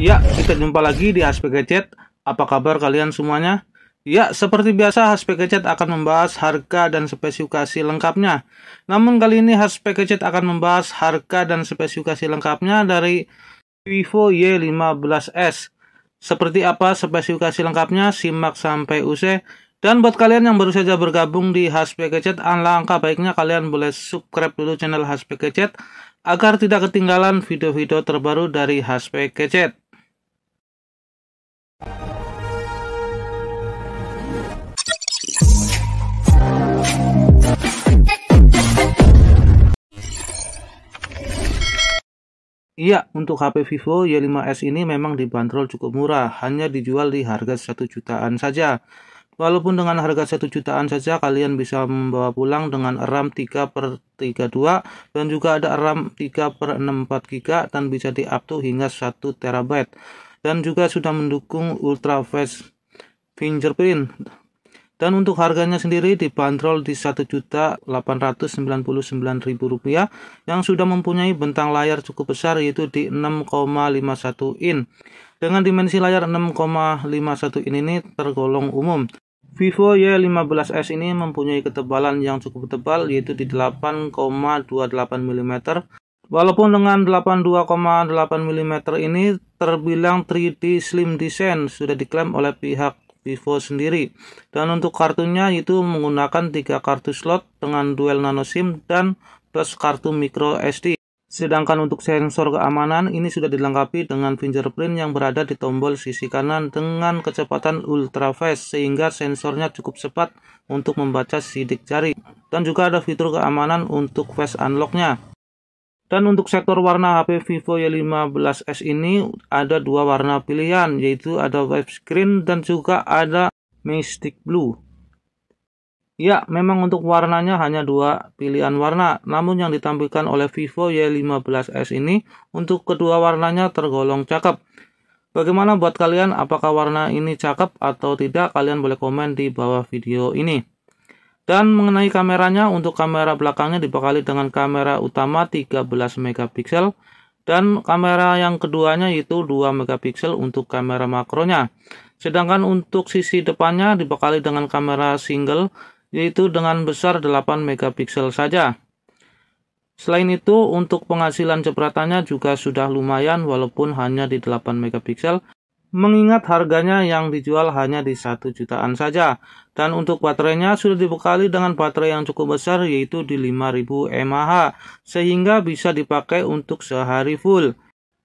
Ya, kita jumpa lagi di HPG Chat. Apa kabar kalian semuanya? Ya, seperti biasa HPG Chat akan membahas harga dan spesifikasi lengkapnya. Namun kali ini HPG Chat akan membahas harga dan spesifikasi lengkapnya dari Vivo Y15s. Seperti apa spesifikasi lengkapnya? Simak sampai usai. Dan buat kalian yang baru saja bergabung di HSPK Chat, alangkah baiknya kalian boleh subscribe dulu channel HSPK Chat agar tidak ketinggalan video-video terbaru dari HP Chat. Iya, untuk HP Vivo Y5s ini memang dibanderol cukup murah, hanya dijual di harga 1 jutaan saja. Walaupun dengan harga 1 jutaan saja kalian bisa membawa pulang dengan RAM 3 per 32 dan juga ada RAM 3 per 64 GB dan bisa di up to hingga 1 TB dan juga sudah mendukung ultra fast fingerprint dan untuk harganya sendiri dibanderol di Rp1.899.000 yang sudah mempunyai bentang layar cukup besar yaitu di 6,51 in. Dengan dimensi layar 6,51 in ini tergolong umum. Vivo Y15s ini mempunyai ketebalan yang cukup tebal yaitu di 8,28 mm. Walaupun dengan 82,8 mm ini terbilang 3D slim design sudah diklaim oleh pihak Vivo sendiri. Dan untuk kartunya itu menggunakan tiga kartu slot dengan dual nano SIM dan plus kartu micro SD. Sedangkan untuk sensor keamanan ini sudah dilengkapi dengan fingerprint yang berada di tombol sisi kanan dengan kecepatan ultra fast sehingga sensornya cukup cepat untuk membaca sidik jari. Dan juga ada fitur keamanan untuk face unlocknya. Dan untuk sektor warna HP Vivo Y15s ini ada dua warna pilihan yaitu ada screen dan juga ada Mystic Blue. Ya, memang untuk warnanya hanya dua pilihan warna, namun yang ditampilkan oleh Vivo Y15s ini untuk kedua warnanya tergolong cakep. Bagaimana buat kalian? Apakah warna ini cakep atau tidak? Kalian boleh komen di bawah video ini. Dan mengenai kameranya, untuk kamera belakangnya dibekali dengan kamera utama 13 megapiksel dan kamera yang keduanya yaitu 2 megapiksel untuk kamera makronya. Sedangkan untuk sisi depannya dibekali dengan kamera single yaitu dengan besar 8 megapiksel saja. Selain itu, untuk penghasilan jepretannya juga sudah lumayan walaupun hanya di 8 megapiksel mengingat harganya yang dijual hanya di satu jutaan saja. Dan untuk baterainya sudah dibekali dengan baterai yang cukup besar yaitu di 5000 mAh sehingga bisa dipakai untuk sehari full.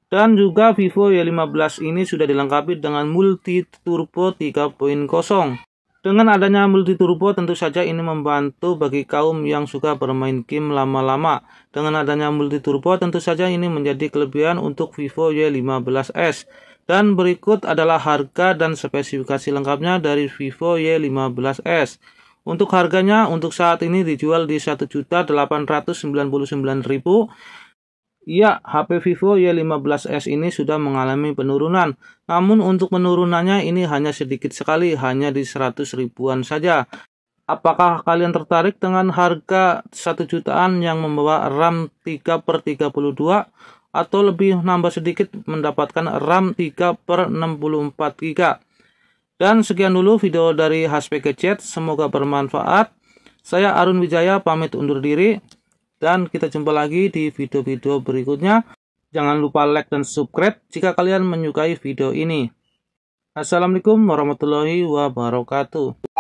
Dan juga Vivo Y15 ini sudah dilengkapi dengan multi turbo 3.0. Dengan adanya multi turbo tentu saja ini membantu bagi kaum yang suka bermain game lama-lama. Dengan adanya multi turbo tentu saja ini menjadi kelebihan untuk Vivo Y15s. Dan berikut adalah harga dan spesifikasi lengkapnya dari Vivo Y15s. Untuk harganya untuk saat ini dijual di 1.899.000. Ya, HP Vivo Y15s ini sudah mengalami penurunan. Namun untuk penurunannya ini hanya sedikit sekali, hanya di 100 ribuan saja. Apakah kalian tertarik dengan harga 1 jutaan yang membawa RAM 3 per 32? atau lebih nambah sedikit mendapatkan RAM 3 per 64 GB. Dan sekian dulu video dari HSPK Chat, semoga bermanfaat. Saya Arun Wijaya pamit undur diri dan kita jumpa lagi di video-video berikutnya. Jangan lupa like dan subscribe jika kalian menyukai video ini. Assalamualaikum warahmatullahi wabarakatuh.